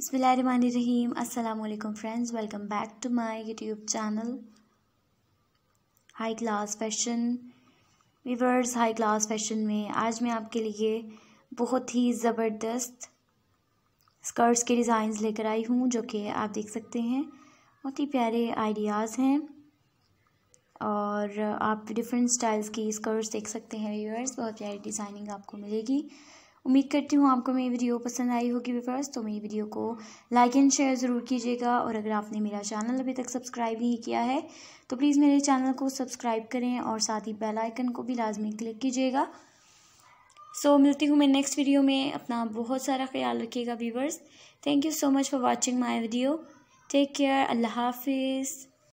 बसमीम अल्लाम friends welcome back to my YouTube channel high class fashion viewers high class fashion में आज मैं आपके लिए बहुत ही ज़बरदस्त स्कर्ट्स के डिज़ाइन लेकर आई हूँ जो कि आप देख सकते हैं बहुत ही प्यारे आइडियाज़ हैं और आप डिफरेंट स्टाइल्स की स्कर्ट्स देख सकते हैं व्यूअर्स बहुत प्यारी डिज़ाइनिंग आपको मिलेगी उम्मीद करती हूँ आपको मेरी वीडियो पसंद आई होगी वीवर्स तो मेरी वीडियो को लाइक एंड शेयर ज़रूर कीजिएगा और अगर आपने मेरा चैनल अभी तक सब्सक्राइब नहीं किया है तो प्लीज़ मेरे चैनल को सब्सक्राइब करें और साथ ही बेल आइकन को भी लाजमी क्लिक कीजिएगा सो so, मिलती हूँ मैं नेक्स्ट वीडियो में अपना बहुत सारा ख्याल रखिएगा viewers thank you so much for watching my video take care अल्लाह हाफिज़